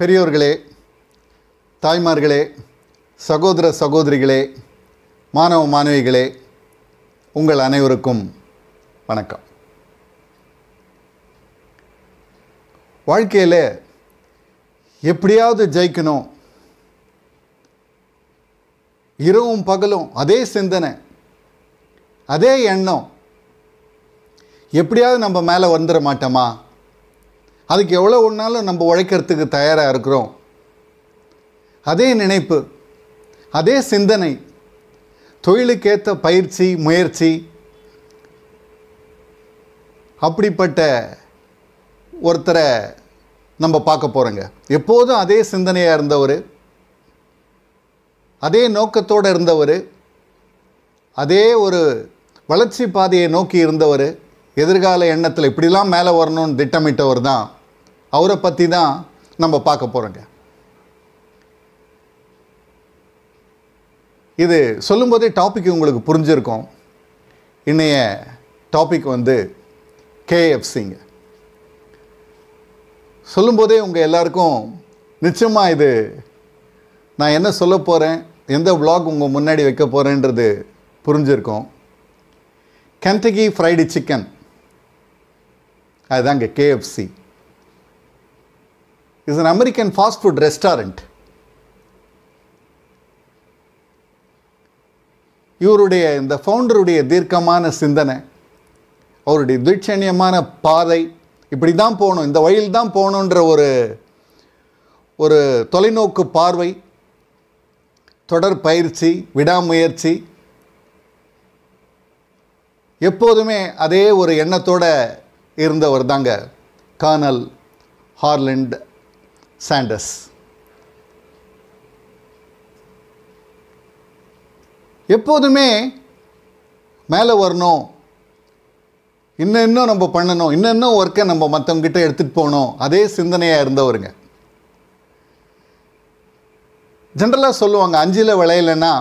பெரியோர்களே தாய்மார்களே சகோதர சகோதரிகளே மாணவ மாணவிகளே உங்கள் அனைவருக்கும் வணக்கம் வாழ்க்கையில் எப்படியாவது ஜெயிக்கணும் இரவும் பகலும் அதே சிந்தனை அதே எண்ணம் எப்படியாவது நம்ம மேலே வந்துட மாட்டோமா அதுக்கு எவ்வளோ ஒன்றாலும் நம்ம உழைக்கிறதுக்கு தயாராக இருக்கிறோம் அதே நினைப்பு அதே சிந்தனை தொழிலுக்கேற்ற பயிற்சி முயற்சி அப்படிப்பட்ட ஒருத்தரை நம்ம பார்க்க போகிறோங்க எப்போதும் அதே சிந்தனையாக இருந்தவர் அதே நோக்கத்தோடு இருந்தவர் அதே ஒரு வளர்ச்சி பாதையை நோக்கி இருந்தவர் எதிர்கால எண்ணத்தில் இப்படிலாம் மேலே வரணும்னு திட்டமிட்டவர் தான் அவரை பற்றி தான் நம்ம பார்க்க போகிறோங்க இது சொல்லும்போதே டாபிக் உங்களுக்கு புரிஞ்சிருக்கும் இன்றைய டாபிக் வந்து கேஎஃப்சிங்க சொல்லும்போதே உங்கள் எல்லாருக்கும் நிச்சயமாக இது நான் என்ன சொல்ல போகிறேன் எந்த விலாக் உங்கள் முன்னாடி வைக்க போகிறேன்றது புரிஞ்சிருக்கும் கென்டகி ஃப்ரைடு சிக்கன் அதுதாங்க KFC is an American fast food restaurant இவருடைய இந்த ஃபவுண்டருடைய தீர்க்கமான சிந்தனை அவருடைய துட்சணியமான பாதை இப்படி தான் போகணும் இந்த வழியில் தான் போகணுன்ற ஒரு ஒரு தொலைநோக்கு பார்வை தொடர் பயிற்சி விடாமுயற்சி எப்போதுமே அதே ஒரு எண்ணத்தோடு இருந்தவர் தாங்க கார்னல் ஹார்லண்ட் சாண்டர்ஸ் எப்போதுமே மேலே வரணும் இன்னும் இன்னும் நம்ம பண்ணணும் இன்னும் இன்னும் ஒர்க்கை நம்ம மற்றவங்கிட்ட எடுத்துகிட்டு போகணும் அதே சிந்தனையாக இருந்தவருங்க ஜென்ரலாக சொல்லுவாங்க அஞ்சில் விளையலைன்னா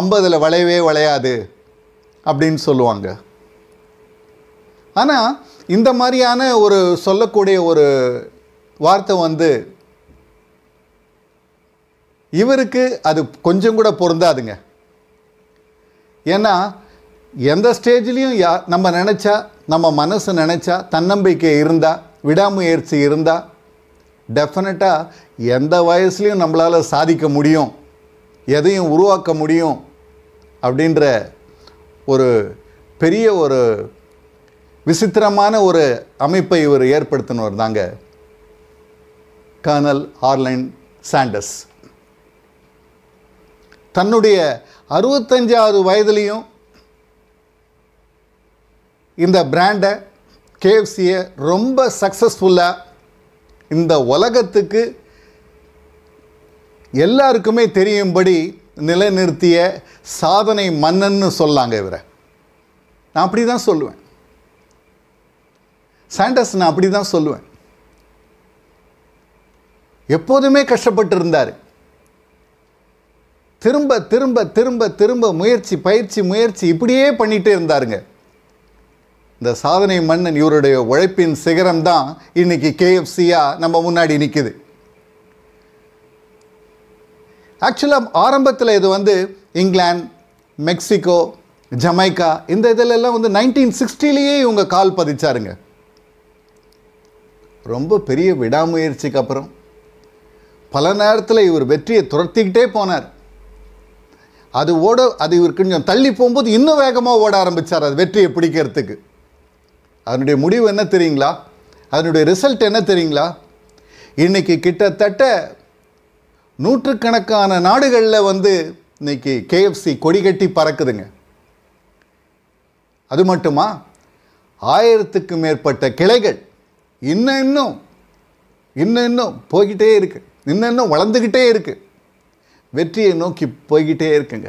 ஐம்பதில் விளையவே விளையாது அப்படின்னு சொல்லுவாங்க ஆனால் இந்த மாதிரியான ஒரு சொல்லக்கூடிய ஒரு வார்த்தை வந்து இவருக்கு அது கொஞ்சம் கூட பொருந்தாதுங்க ஏன்னா எந்த ஸ்டேஜ்லேயும் யா நம்ம நினச்சா நம்ம மனசு நினச்சா தன்னம்பிக்கை இருந்தால் விடாமுயற்சி இருந்தால் டெஃபினட்டாக எந்த வயசுலையும் நம்மளால் சாதிக்க முடியும் எதையும் உருவாக்க முடியும் அப்படின்ற ஒரு பெரிய ஒரு விசித்திரமான ஒரு அமைப்பை இவர் ஏற்படுத்தினவர் தாங்க கர்னல் ஆர்லைன் சாண்டஸ் தன்னுடைய அறுபத்தஞ்சாவது வயதுலேயும் இந்த பிராண்டை கேஎஃப்சியை ரொம்ப சக்ஸஸ்ஃபுல்லாக இந்த உலகத்துக்கு எல்லாருக்குமே தெரியும்படி நிலைநிறுத்திய சாதனை மன்னன்னு சொல்லாங்க இவரை நான் அப்படி தான் சொல்லுவேன் சாண்டஸ் நான் அப்படி தான் சொல்லுவேன் எப்போதுமே கஷ்டப்பட்டு இருந்தார் திரும்ப திரும்ப திரும்ப திரும்ப முயற்சி பயிற்சி முயற்சி இப்படியே பண்ணிகிட்டே இருந்தாருங்க இந்த சாதனை மன்னன் இவருடைய உழைப்பின் சிகரம் தான் இன்றைக்கி கேஎஃப்சியாக நம்ம முன்னாடி நிற்குது ஆக்சுவலாக ஆரம்பத்தில் இது வந்து இங்கிலாந்து மெக்சிகோ ஜமைக்கா இந்த இதிலெல்லாம் வந்து நைன்டீன் சிக்ஸ்டிலேயே இவங்க கால் பதிச்சாருங்க ரொம்ப பெரிய விடாமுயற்சிக்கு அப்புறம் பல நேரத்தில் இவர் வெற்றியை துரத்திக்கிட்டே போனார் அது ஓட அது இவர் கொஞ்சம் தள்ளி போகும்போது இன்னும் வேகமாக ஓட ஆரம்பித்தார் அது வெற்றியை பிடிக்கிறதுக்கு அதனுடைய முடிவு என்ன தெரியுங்களா அதனுடைய ரிசல்ட் என்ன தெரியுங்களா இன்றைக்கி கிட்டத்தட்ட நூற்றுக்கணக்கான நாடுகளில் வந்து இன்றைக்கி கேஎஃப்சி கொடி கட்டி பறக்குதுங்க அது மட்டுமா ஆயிரத்துக்கு மேற்பட்ட கிளைகள் இன்னும் இன்னும் இன்னும் இன்னும் போய்கிட்டே இருக்குது இன்னும் இன்னும் வளர்ந்துக்கிட்டே இருக்குது வெற்றியை நோக்கி போய்கிட்டே இருக்குங்க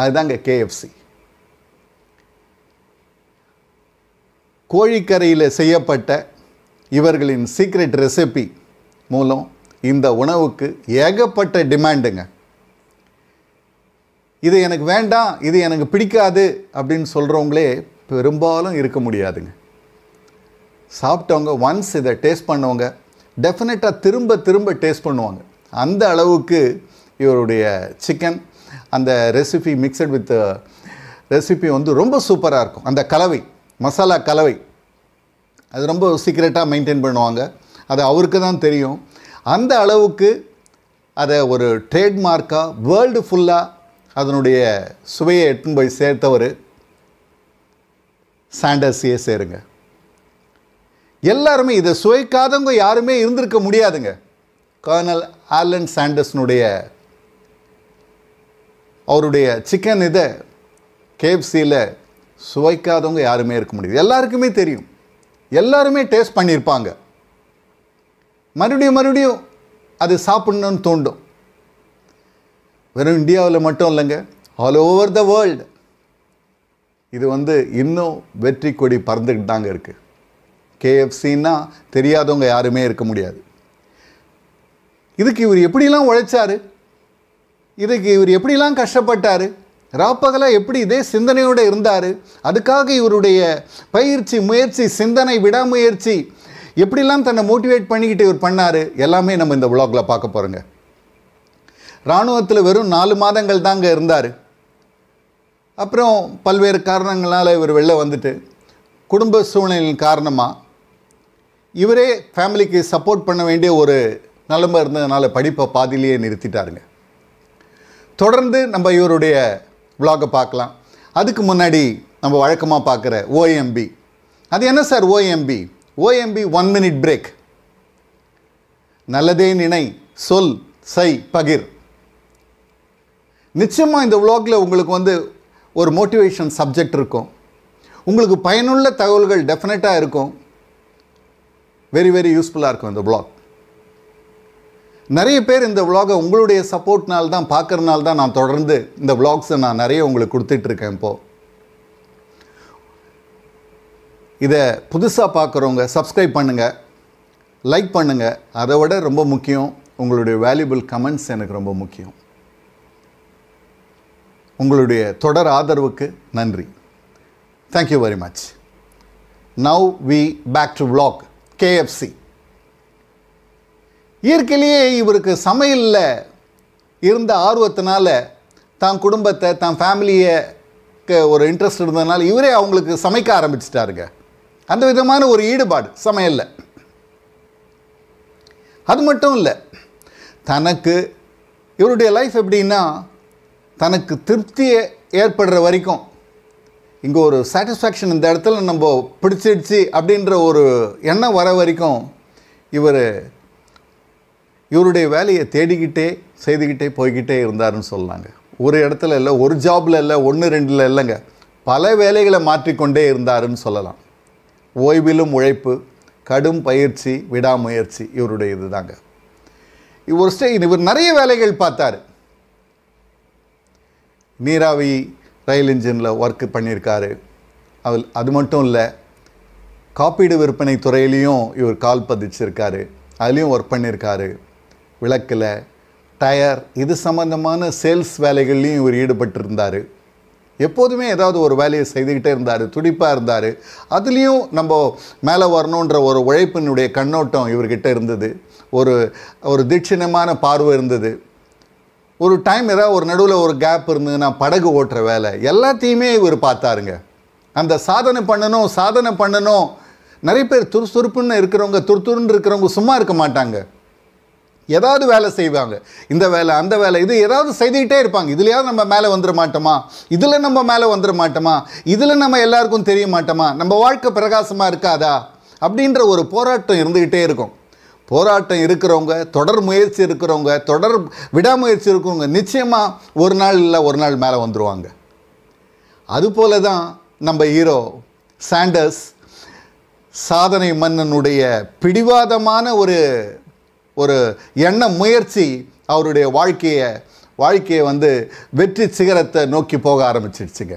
அதுதாங்க கேஎஃப்சி கோழிக்கரையில் செய்யப்பட்ட இவர்களின் சீக்ரெட் ரெசிபி மூலம் இந்த உணவுக்கு ஏகப்பட்ட டிமாண்டுங்க இது எனக்கு வேண்டாம் இது எனக்கு பிடிக்காது அப்படின்னு சொல்கிறவங்களே பெரும்பாலும் இருக்க முடியாதுங்க சாப்பிட்டவங்க ஒன்ஸ் இதை டேஸ்ட் பண்ணவங்க டெஃபினட்டாக திரும்ப திரும்ப டேஸ்ட் பண்ணுவாங்க அந்த அளவுக்கு இவருடைய சிக்கன் அந்த ரெசிபி மிக்சட் வித் ரெசிபி வந்து ரொம்ப சூப்பராக இருக்கும் அந்த கலவை மசாலா கலவை அது ரொம்ப சீக்ரெட்டாக மெயின்டைன் பண்ணுவாங்க அது அவருக்கு தான் தெரியும் அந்த அளவுக்கு அதை ஒரு ட்ரேட்மார்க்காக வேர்ல்டு ஃபுல்லாக அதனுடைய சுவையை எட்டுன்னு போய் சேர்த்தவர் சாண்டர்ஸையே சேருங்க எல்லாருமே இதை சுவைக்காதவங்க யாருமே இருந்திருக்க முடியாதுங்க கர்னல் ஆலன் சாண்டர்ஸ்னுடைய அவருடைய சிக்கன் இதை கேஎஃப்சியில் சுவைக்காதவங்க யாருமே இருக்க முடியாது எல்லாருக்குமே தெரியும் எல்லாருமே டேஸ்ட் பண்ணியிருப்பாங்க மறுபடியும் மறுபடியும் அது சாப்பிட்ணுன்னு தூண்டும் வெறும் இந்தியாவில் மட்டும் இல்லைங்க ஆல் ஓவர் த வேர்ல்டு இது வந்து இன்னும் வெற்றி கொடி பறந்துக்கிட்டு தாங்க இருக்குது கேஎஃப்சின்னா தெரியாதவங்க யாருமே இருக்க முடியாது இதுக்கு இவர் எப்படிலாம் உழைச்சார் இதுக்கு இவர் எப்படிலாம் கஷ்டப்பட்டார் ராப்பகலாக எப்படி இதே சிந்தனையோடு இருந்தார் அதுக்காக இவருடைய பயிற்சி முயற்சி சிந்தனை விடாமுயற்சி எப்படிலாம் தன்னை மோட்டிவேட் பண்ணிக்கிட்டு இவர் பண்ணார் எல்லாமே நம்ம இந்த விளாகில் பார்க்க போகிறோங்க இராணுவத்தில் வெறும் நாலு மாதங்கள் தாங்க இருந்தார் அப்புறம் பல்வேறு காரணங்களால் இவர் வெளில வந்துட்டு குடும்ப சூழ்நிலையின் காரணமாக இவரே ஃபேமிலிக்கு சப்போர்ட் பண்ண வேண்டிய ஒரு நிலமை இருந்ததுனால படிப்பை பாதியிலேயே நிறுத்திட்டாருங்க தொடர்ந்து நம்ம இவருடைய விலாகை பார்க்கலாம் அதுக்கு முன்னாடி நம்ம வழக்கமாக பார்க்குற ஓஎம்பி அது என்ன sir OMB OMB one minute break நல்லதே நினை சொல் சை பகிர் நிச்சயமாக இந்த விலாகில் உங்களுக்கு வந்து ஒரு மோட்டிவேஷன் சப்ஜெக்ட் இருக்கும் உங்களுக்கு பயனுள்ள தகவல்கள் டெஃபினட்டாக இருக்கும் வெரி வெரி யூஸ்ஃபுல்லாக இருக்கும் இந்த பிளாக் நிறைய பேர் இந்த விலாகை உங்களுடைய சப்போர்ட்னால் தான் பார்க்குறனால தான் நான் தொடர்ந்து இந்த விலாக்ஸை நான் நிறைய உங்களுக்கு கொடுத்துட்ருக்கேன் இப்போது இதை புதுசாக பார்க்குறவங்க சப்ஸ்கிரைப் பண்ணுங்கள் லைக் பண்ணுங்கள் அதை விட ரொம்ப முக்கியம் உங்களுடைய வேல்யூபிள் கமெண்ட்ஸ் எனக்கு ரொம்ப முக்கியம் உங்களுடைய தொடர் ஆதரவுக்கு நன்றி thank you very much now we back to vlog KFC இயற்கையிலேயே இவருக்கு சமையலில் இருந்த ஆர்வத்தினால தான் குடும்பத்தை தான் ஃபேமிலியை ஒரு இன்ட்ரெஸ்ட் இருந்ததுனால இவரே அவங்களுக்கு சமைக்க ஆரம்பிச்சிட்டாருங்க அந்த விதமான ஒரு ஈடுபாடு சமையலில் அது மட்டும் இல்லை தனக்கு இவருடைய லைஃப் எப்படின்னா தனக்கு திருப்தியை ஏற்படுற வரைக்கும் இங்கே ஒரு சாட்டிஸ்ஃபேக்ஷன் இந்த இடத்துல நம்ம பிடிச்சிடுச்சு அப்படின்ற ஒரு எண்ணம் வர வரைக்கும் இவர் இவருடைய வேலையை தேடிக்கிட்டே செய்துக்கிட்டே போய்கிட்டே இருந்தாருன்னு சொல்லாங்க ஒரு இடத்துல இல்லை ஒரு ஜாப்பில் இல்லை ஒன்று ரெண்டில் இல்லைங்க பல வேலைகளை மாற்றிக்கொண்டே இருந்தாருன்னு சொல்லலாம் ஓய்விலும் உழைப்பு கடும் பயிற்சி விடாமுயற்சி இவருடைய இது தாங்க இவர் இவர் நிறைய வேலைகள் பார்த்தார் நீராவி ரயில் இன்ஜினில் ஒர்க்கு பண்ணியிருக்காரு அது அது மட்டும் இல்லை காப்பீடு விற்பனை துறையிலையும் இவர் கால் பதிச்சிருக்காரு அதுலேயும் ஒர்க் பண்ணியிருக்காரு விளக்கில் டயர் இது சம்மந்தமான சேல்ஸ் வேலைகள்லையும் இவர் ஈடுபட்டிருந்தார் எப்போதுமே ஏதாவது ஒரு வேலையை செய்துக்கிட்டே இருந்தார் துடிப்பாக இருந்தார் அதுலேயும் நம்ம மேலே வரணுன்ற ஒரு உழைப்பினுடைய கண்ணோட்டம் இவர்கிட்ட இருந்தது ஒரு ஒரு தீட்சிணமான பார்வை இருந்தது ஒரு டைம் ஏதாவது ஒரு நடுவில் ஒரு கேப் இருந்ததுன்னா படகு ஓட்டுற வேலை எல்லாத்தையுமே இவர் பார்த்தாருங்க அந்த சாதனை பண்ணணும் சாதனை பண்ணணும் நிறைய பேர் துருசுறுப்புன்னு இருக்கிறவங்க துருத்துருன்னு இருக்கிறவங்க சும்மா இருக்க மாட்டாங்க ஏதாவது வேலை செய்வாங்க இந்த வேலை அந்த வேலை இது ஏதாவது செய்துக்கிட்டே இருப்பாங்க இதுலையாவது நம்ம மேலே வந்துட மாட்டோமா இதில் நம்ம மேலே வந்துட மாட்டோமா இதில் நம்ம எல்லாருக்கும் தெரிய மாட்டோமா நம்ம வாழ்க்கை பிரகாசமாக இருக்காதா அப்படின்ற ஒரு போராட்டம் இருந்துக்கிட்டே இருக்கும் போராட்டம் இருக்கிறவங்க தொடர் முயற்சி இருக்கிறவங்க தொடர் விடாமுயற்சி இருக்கிறவங்க நிச்சயமாக ஒரு நாள் இல்லை ஒரு நாள் மேலே வந்துடுவாங்க அதுபோல தான் நம்ம ஹீரோ சாண்டர்ஸ் சாதனை மன்னனுடைய பிடிவாதமான ஒரு ஒரு எண்ண முயற்சி அவருடைய வாழ்க்கையை வாழ்க்கையை வந்து வெற்றி சிகரத்தை நோக்கி போக ஆரம்பிச்சிடுச்சுங்க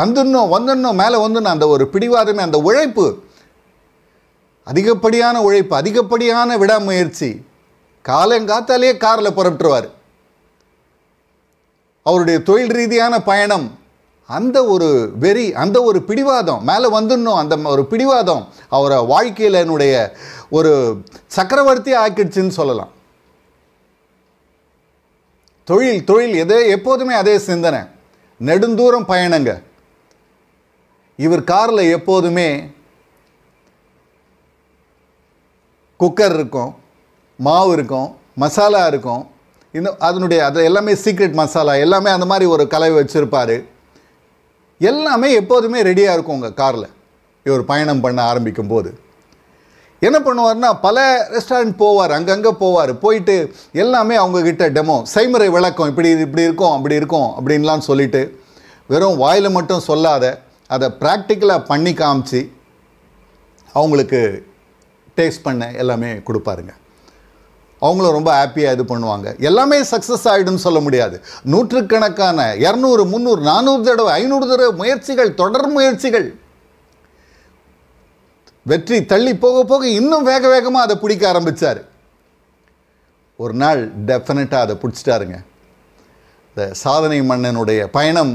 வந்துடணும் வந்துடணும் மேலே வந்துடணும் அந்த ஒரு பிடிவாதமே அந்த உழைப்பு அதிகப்படியான உழைப்பு அதிகப்படியான விடாமுயற்சி காலங்காத்தாலேயே காரில் புறப்பட்டுருவார் அவருடைய தொழில் ரீதியான பயணம் அந்த ஒரு வெறி அந்த ஒரு பிடிவாதம் மேலே வந்துடணும் அந்த ஒரு பிடிவாதம் அவரை வாழ்க்கையில் என்னுடைய ஒரு சக்கரவர்த்தி ஆக்கிடுச்சுன்னு சொல்லலாம் தொழில் தொழில் எதே எப்போதுமே அதே சிந்தனை நெடுந்தூரம் பயணங்க இவர் காரில் எப்போதுமே குக்கர் இருக்கும் மாவு இருக்கும் மசாலா இருக்கும் இந்த அதனுடைய அது எல்லாமே சீக்ரெட் மசாலா எல்லாமே அந்த மாதிரி ஒரு கலை வச்சுருப்பார் எல்லாமே எப்போதுமே ரெடியாக இருக்கும் உங்கள் காரில் இவர் பயணம் பண்ண ஆரம்பிக்கும் போது என்ன பண்ணுவார்னா பல ரெஸ்டாரண்ட் போவார் அங்கங்கே போவார் போயிட்டு எல்லாமே அவங்கக்கிட்ட டெமோ செய்முறை விளக்கம் இப்படி இப்படி இருக்கும் அப்படி இருக்கும் அப்படின்லாம் சொல்லிவிட்டு வெறும் வாயில் மட்டும் சொல்லாத அதை ப்ராக்டிக்கலாக பண்ணி காமிச்சு அவங்களுக்கு டேஸ்ட் பண்ண எல்லாமே கொடுப்பாருங்க அவங்களும் ரொம்ப ஹாப்பியாக இது பண்ணுவாங்க எல்லாமே சக்ஸஸ் ஆகிடும்னு சொல்ல முடியாது நூற்றுக்கணக்கான இரநூறு முந்நூறு நானூறு தடவை ஐநூறு தடவை முயற்சிகள் தொடர் முயற்சிகள் வெற்றி தள்ளி போக போக இன்னும் வேக வேகமாக அதை பிடிக்க ஆரம்பித்தார் ஒரு நாள் டெஃபினட்டாக அதை பிடிச்சிட்டாருங்க இந்த சாதனை மன்னனுடைய பயணம்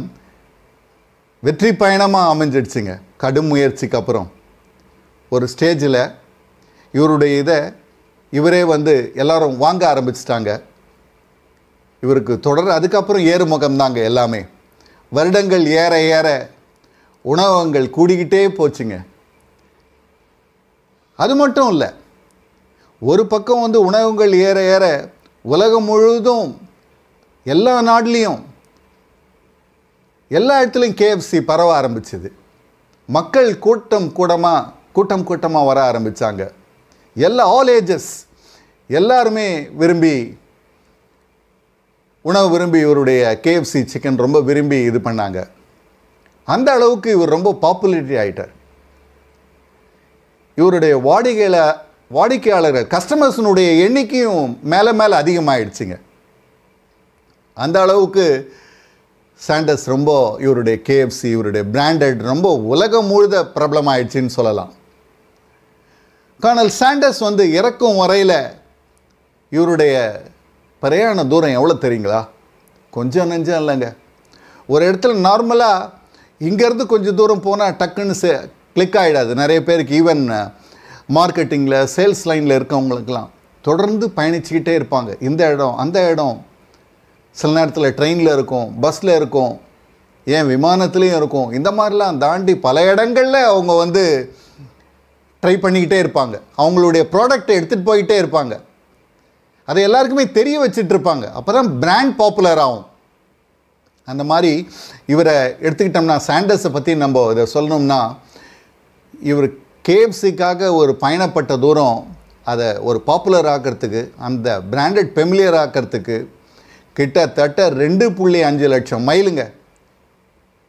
வெற்றி பயணமாக அமைஞ்சிடுச்சுங்க கடும் முயற்சிக்கு அப்புறம் ஒரு ஸ்டேஜில் இவருடைய இதை இவரே வந்து எல்லாரும் வாங்க ஆரம்பிச்சிட்டாங்க இவருக்கு தொடர் அதுக்கப்புறம் ஏறு தாங்க எல்லாமே வருடங்கள் ஏற ஏற உணவகங்கள் கூடிக்கிட்டே போச்சுங்க அது மட்டும் இல்லை ஒரு பக்கம் வந்து உணவகங்கள் ஏற ஏற உலகம் முழுவதும் எல்லா நாட்லேயும் எல்லா இடத்துலையும் கேஎஃப்சி பரவ ஆரம்பிச்சது மக்கள் கூட்டம் கூடமாக கூட்டம் கூட்டமாக வர ஆரம்பித்தாங்க எல்லா ஆல் ஏஜஸ் எல்லாருமே விரும்பி உணவு விரும்பி இவருடைய கேஎஃப்சி சிக்கன் ரொம்ப விரும்பி இது பண்ணாங்க அந்த அளவுக்கு இவர் ரொம்ப பாப்புலரிட்டி ஆகிட்டார் இவருடைய வாடிக்கையில் வாடிக்கையாளர்கள் கஸ்டமர்ஸினுடைய எண்ணிக்கையும் மேலே மேலே அதிகமாகிடுச்சிங்க அந்த அளவுக்கு சாண்டஸ் ரொம்ப இவருடைய கேஎஃப்சி இவருடைய பிராண்டட் ரொம்ப உலகம் முழுத ஆயிடுச்சின்னு சொல்லலாம் கர்னல் சாண்டர்ஸ் வந்து இறக்கும் வரையில் இவருடைய பிரயாண தூரம் எவ்வளோ தெரியுங்களா கொஞ்சம் நெஞ்சம் இல்லைங்க ஒரு இடத்துல நார்மலாக இங்கேருந்து கொஞ்சம் தூரம் போனால் டக்குன்னு சே கிளிக் ஆகிடாது நிறைய பேருக்கு ஈவன் மார்க்கெட்டிங்கில் சேல்ஸ் லைனில் இருக்கவங்களுக்கெல்லாம் தொடர்ந்து பயணிச்சுக்கிட்டே இருப்பாங்க இந்த இடம் அந்த இடம் சில நேரத்தில் ட்ரெயினில் இருக்கும் பஸ்ஸில் இருக்கும் ஏன் விமானத்துலேயும் இருக்கும் இந்த மாதிரிலாம் தாண்டி பல இடங்களில் அவங்க வந்து ட்ரை பண்ணிக்கிட்டே இருப்பாங்க அவங்களுடைய ப்ராடக்டை எடுத்துகிட்டு போயிட்டே இருப்பாங்க அதை எல்லாருக்குமே தெரிய வச்சிட்ருப்பாங்க அப்போ தான் பிராண்ட் பாப்புலர் ஆகும் அந்த மாதிரி இவரை எடுத்துக்கிட்டோம்னா சாண்டர்ஸை பற்றி நம்ம இதை சொல்லணும்னா இவர் கேஎஃப்சிக்காக ஒரு பயணப்பட்ட தூரம் அதை ஒரு பாப்புலர் ஆக்கிறதுக்கு அந்த பிராண்டட் பெமிலியர் ஆக்கிறதுக்கு கிட்டத்தட்ட ரெண்டு புள்ளி அஞ்சு லட்சம் மைலுங்க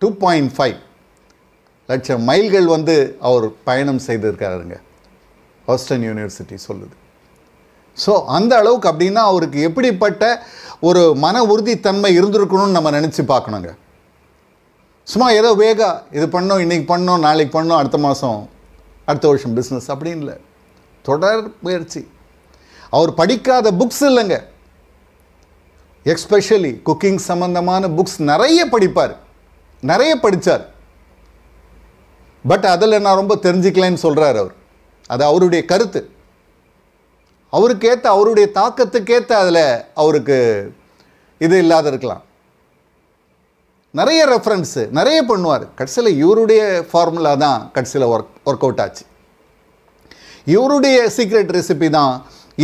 டூ பாயிண்ட் ஃபைவ் லட்சம் மைல்கள் வந்து அவர் பயணம் செய்திருக்காருங்க வெஸ்டர்ன் யூனிவர்சிட்டி சொல்லுது ஸோ அந்த அளவுக்கு அப்படின்னா அவருக்கு எப்படிப்பட்ட ஒரு மன உறுதித்தன்மை இருந்திருக்கணும்னு நம்ம நினச்சி பார்க்கணுங்க சும்மா ஏதோ வேகா இது பண்ணோம் இன்றைக்கி பண்ணோம் நாளைக்கு பண்ணோம் அடுத்த மாதம் அடுத்த வருஷம் பிஸ்னஸ் அப்படின்னு இல்லை தொடர் முயற்சி அவர் படிக்காத புக்ஸ் இல்லைங்க எக்ஸ்பெஷலி குக்கிங் சம்மந்தமான புக்ஸ் நிறைய படிப்பார் நிறைய படித்தார் பட் அதில் நான் ரொம்ப தெரிஞ்சுக்கலன்னு சொல்கிறார் அவர் அது அவருடைய கருத்து அவருக்கேற்ற அவருடைய தாக்கத்துக்கேற்ற அதில் அவருக்கு இது இல்லாத இருக்கலாம் நிறைய ரெஃபரன்ஸு நிறைய பண்ணுவார் கடைசியில் இவருடைய ஃபார்முலா தான் கடைசியில் ஒர்க் ஒர்க் அவுட் ஆச்சு இவருடைய சீக்ரெட் ரெசிபி தான்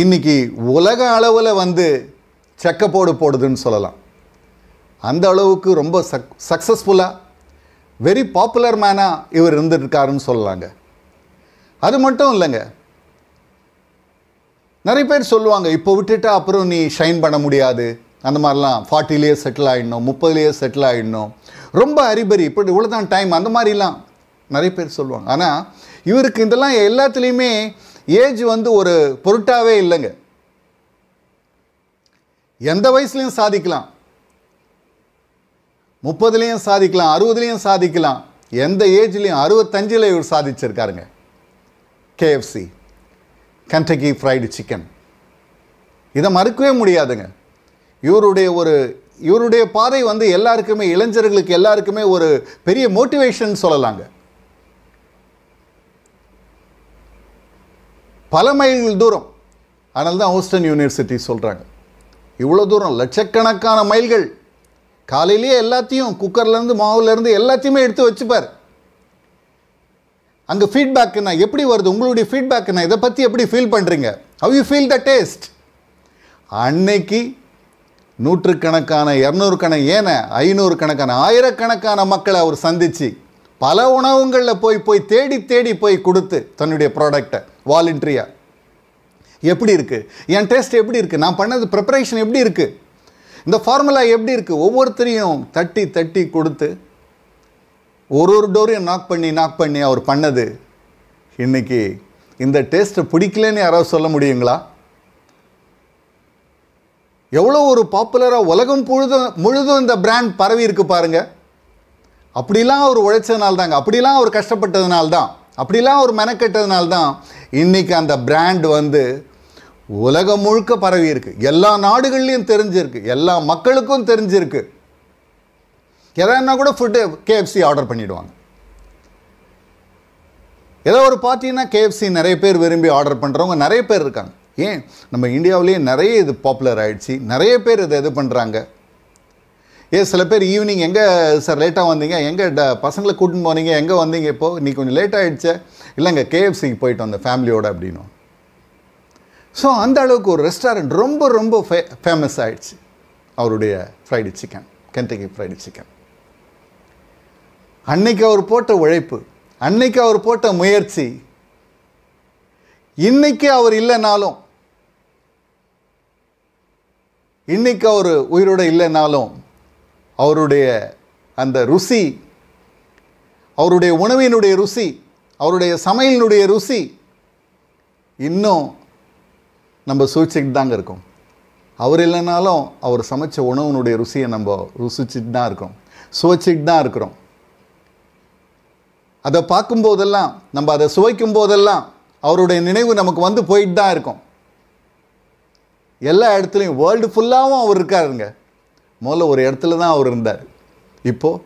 இன்றைக்கி உலக அளவில் வந்து செக்கப்போடு போடுதுன்னு சொல்லலாம் அந்த அளவுக்கு ரொம்ப சக் சக்ஸஸ்ஃபுல்லாக வெரி பாப்புலர் மேனாக இவர் இருந்துருக்காருன்னு சொல்லலாங்க அது மட்டும் இல்லைங்க நிறைய பேர் சொல்லுவாங்க இப்போ விட்டுட்டா அப்புறம் நீ ஷைன் பண்ண முடியாது அந்த மாதிரிலாம் ஃபார்ட்டிலேயே செட்டில் ஆகிடணும் முப்பதுலேயே செட்டில் ஆகிடணும் ரொம்ப அறிபறி இப்படி இவ்வளோதான் டைம் அந்த மாதிரிலாம் நிறைய பேர் சொல்லுவாங்க ஆனால் இவருக்கு இதெல்லாம் எல்லாத்துலேயுமே ஏஜ் வந்து ஒரு பொருட்டாகவே இல்லைங்க எந்த வயசுலையும் சாதிக்கலாம் முப்பதுலேயும் சாதிக்கலாம் அறுபதுலேயும் சாதிக்கலாம் எந்த ஏஜ்லேயும் அறுபத்தஞ்சில் இவர் சாதிச்சிருக்காருங்க கேஎஃப்சி கண்டகி ஃப்ரைடு சிக்கன் இதை மறுக்கவே முடியாதுங்க இவருடைய ஒரு இவருடைய பாதை வந்து எல்லாருக்குமே இளைஞர்களுக்கு எல்லாருக்குமே ஒரு பெரிய மோட்டிவேஷன் சொல்லலாங்க பல மைல்கள் தூரம் ஆனால் தான் ஹோஸ்டன் யூனிவர்சிட்டி சொல்கிறாங்க இவ்வளோ தூரம் லட்சக்கணக்கான மைல்கள் காலையிலேயே எல்லாத்தையும் குக்கர்லேருந்து மாவுலேருந்து எல்லாத்தையுமே எடுத்து வச்சுப்பார் அங்கே ஃபீட்பேக்குன்னா எப்படி வருது உங்களுடைய ஃபீட்பேக்குன்னா இதை பற்றி எப்படி ஃபீல் பண்ணுறீங்க how you feel the taste அன்னைக்கு நூற்றுக்கணக்கான இரநூறுக்கண ஏன ஐநூறு கணக்கான ஆயிரக்கணக்கான மக்களை அவர் சந்தித்து பல உணவுங்களில் போய் போய் தேடி தேடி போய் கொடுத்து தன்னுடைய ப்ராடக்டை வாலண்ட்ரியாக எப்படி இருக்குது என் டேஸ்ட் எப்படி இருக்குது நான் பண்ணது ப்ரிப்பரேஷன் எப்படி இருக்குது இந்த ஃபார்முலா எப்படி இருக்குது ஒவ்வொருத்தரையும் தட்டி தட்டி கொடுத்து ஒரு ஒரு டோரையும் நாக் பண்ணி நாக் பண்ணி அவர் பண்ணது இன்றைக்கி இந்த டேஸ்ட்டை பிடிக்கலன்னு யாராவது சொல்ல முடியுங்களா எவ்வளோ ஒரு பாப்புலராக உலகம் முழுதும் முழுதும் இந்த பிராண்ட் பரவி இருக்குது பாருங்கள் அப்படிலாம் அவர் உழைச்சதுனால தாங்க அப்படிலாம் அவர் கஷ்டப்பட்டதுனால்தான் தான் அப்படிலாம் அவர் மெனக்கெட்டதுனால்தான் தான் இன்றைக்கி அந்த பிராண்ட் வந்து உலகம் முழுக்க பரவி இருக்கு எல்லா நாடுகள்லையும் தெரிஞ்சிருக்கு எல்லா மக்களுக்கும் தெரிஞ்சிருக்கு எதானா கூட ஃபுட்டு கேஎஃப்சி ஆர்டர் பண்ணிவிடுவாங்க ஏதோ ஒரு பார்ட்டினா கேஎஃப்சி நிறைய பேர் விரும்பி ஆர்டர் பண்ணுறவங்க நிறைய பேர் இருக்காங்க ஏன் நம்ம இந்தியாவிலேயே நிறைய இது பாப்புலர் ஆகிடுச்சு நிறைய பேர் இதை இது பண்ணுறாங்க ஏ சில பேர் ஈவினிங் எங்கே சார் லேட்டாக வந்தீங்க எங்கே ட பசங்களை கூட்டின்னு போனீங்க எங்கே வந்தீங்க இப்போது நீ கொஞ்சம் லேட் ஆகிடுச்சே இல்லைங்க கேஎஃப்சிக்கு போயிட்டு வந்த ஃபேமிலியோடு அப்படின்னு ஸோ அந்த அளவுக்கு ஒரு ரெஸ்டாரண்ட் ரொம்ப ரொம்ப ஃபே ஃபேமஸ் ஆகிடுச்சு அவருடைய fried chicken Kentucky Fried Chicken அன்னைக்கு அவர் போட்ட உழைப்பு அன்னைக்கு அவர் போட்ட முயற்சி இன்னைக்கு அவர் இல்லைனாலும் இன்னைக்கு அவர் உயிரோடு இல்லைனாலும் அவருடைய அந்த ருசி அவருடைய உணவினுடைய ருசி அவருடைய சமையலினுடைய ருசி இன்னும் நம்ம சூழ்ச்சிக்கிட்டு தாங்க இருக்கோம் அவர் இல்லைனாலும் அவர் சமைச்ச உணவுனுடைய ருசியை நம்ம ருசிச்சுட்டு தான் இருக்கோம் சுவைச்சிட்டு தான் இருக்கிறோம் அதை பார்க்கும்போதெல்லாம் நம்ம அதை சுவைக்கும் போதெல்லாம் அவருடைய நினைவு நமக்கு வந்து போயிட்டு தான் இருக்கும் எல்லா இடத்துலையும் வேர்ல்டு ஃபுல்லாகவும் அவர் இருக்காருங்க முதல்ல ஒரு இடத்துல தான் அவர் இருந்தார் இப்போது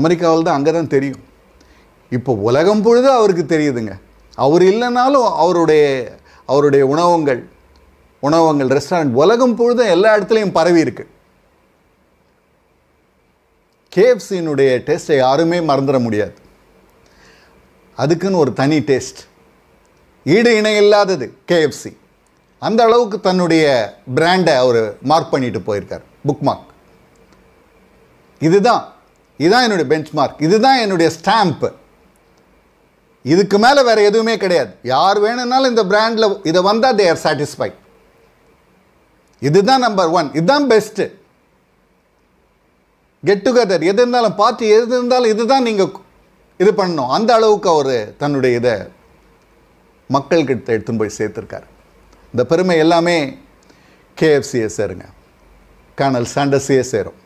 அமெரிக்காவில் தான் அங்கே தான் தெரியும் இப்போ உலகம் பொழுது அவருக்கு தெரியுதுங்க அவர் இல்லைனாலும் அவருடைய அவருடைய உணவங்கள் உணவங்கள் ரெஸ்டாரண்ட் உலகம் பொழுதும் எல்லா இடத்துலையும் பரவி இருக்கு கேஎஃப்சியினுடைய டேஸ்ட்டை யாருமே மறந்துட முடியாது அதுக்குன்னு ஒரு தனி டேஸ்ட் ஈடு இணை இல்லாதது கேஎஃப்சி அந்த அளவுக்கு தன்னுடைய பிராண்டை அவர் மார்க் பண்ணிட்டு போயிருக்கார் புக் மார்க் இதுதான் இதுதான் என்னுடைய பெஞ்ச் மார்க் இதுதான் என்னுடைய ஸ்டாம்ப்பு இதுக்கு மேலே வேறு எதுவுமே கிடையாது யார் வேணும்னாலும் இந்த பிராண்டில் இதை வந்தால் தே ஆர் சாட்டிஸ்ஃபை இதுதான் நம்பர் ஒன் இதுதான் பெஸ்ட்டு கெட் டுகெதர் எது இருந்தாலும் பார்ட்டி எது இருந்தாலும் இதுதான் நீங்கள் இது பண்ணணும் அந்த அளவுக்கு அவர் தன்னுடைய இதை மக்கள்கிட்ட எடுத்துன்னு போய் சேர்த்துருக்கார் இந்த பெருமை எல்லாமே கேஎஃப்சியை சேருங்க கர்னல் சாண்டர்ஸையே சேரும்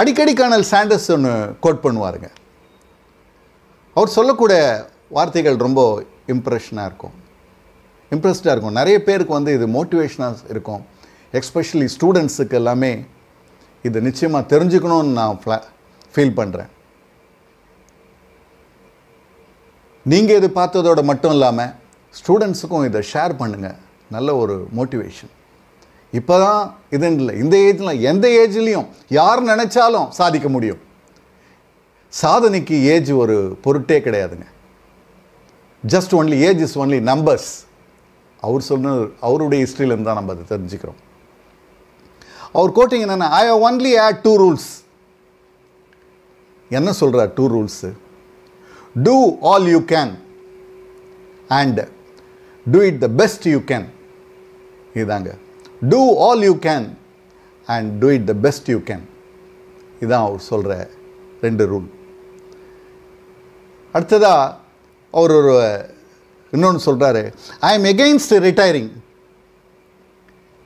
அடிக்கடி கர்னல் சாண்டர்ஸ் ஒன்று கோட் பண்ணுவாருங்க அவர் சொல்லக்கூடிய வார்த்தைகள் ரொம்ப இம்ப்ரெஷனாக இருக்கும் இம்ப்ரெஸ்டாக இருக்கும் நிறைய பேருக்கு வந்து இது மோட்டிவேஷனாக இருக்கும் எக்ஸ்பெஷலி ஸ்டூடெண்ட்ஸுக்கு எல்லாமே இது நிச்சயமாக தெரிஞ்சுக்கணும்னு நான் ஃபீல் பண்ணுறேன் நீங்கள் இது பார்த்ததோட மட்டும் இல்லாமல் ஸ்டூடெண்ட்ஸுக்கும் இதை ஷேர் பண்ணுங்கள் நல்ல ஒரு மோட்டிவேஷன் இப்போ தான் இதுன்னு இல்லை இந்த ஏஜில் எந்த ஏஜ்லேயும் யார் நினச்சாலும் சாதிக்க முடியும் சாதனைக்கு ஏஜ் ஒரு பொருட்டே கிடையாதுங்க just only age is only numbers அவர் சொன்ன அவருடைய ஹிஸ்ட்ரியிலேருந்து தான் நம்ம அதை தெரிஞ்சுக்கிறோம் அவர் கோட்டிங் என்னென்னா I have only had two rules என்ன சொல்கிறார் two rules two all you can and do it the best you can இதுதாங்க do all you can and do it the best you can இதுதான் அவர் சொல்கிற ரெண்டு rule அடுத்ததாக அவர் ஒரு இன்னொன்று சொல்கிறாரு I am against retiring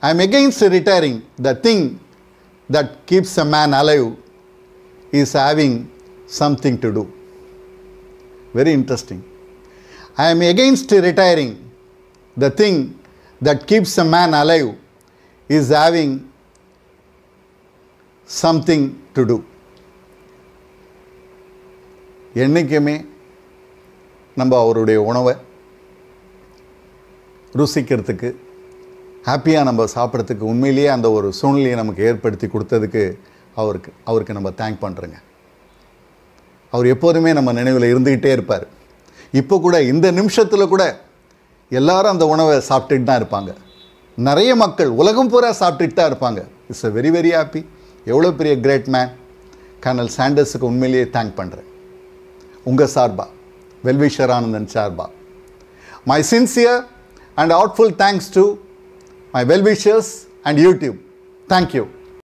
I am against retiring the thing that keeps a man alive is having something to do very interesting I am against retiring the thing that keeps a man alive is having something to do என்றைக்குமே நம்ம அவருடைய உணவை ருசிக்கிறதுக்கு ஹாப்பியாக நம்ம சாப்பிட்றதுக்கு உண்மையிலேயே அந்த ஒரு சூழ்நிலையை நமக்கு ஏற்படுத்தி கொடுத்ததுக்கு அவருக்கு அவருக்கு நம்ம தேங்க் பண்ணுறோங்க அவர் எப்போதுமே நம்ம நினைவில் இருந்துக்கிட்டே இருப்பார் இப்போ கூட இந்த நிமிஷத்தில் கூட எல்லாரும் அந்த உணவை சாப்பிட்டுட்டு தான் இருப்பாங்க நிறைய மக்கள் உலகம் பூரா சாப்பிட்டுட்டு தான் இருப்பாங்க it's a very very happy எவ்வளோ பெரிய கிரேட் மேன் கர்னல் சாண்டர்ஸுக்கு உண்மையிலேயே தேங்க் பண்ணுறேன் உங்கள் சார்பாக Velvishar Charba. My sincere and heartfelt thanks to my well wishers and YouTube. Thank you.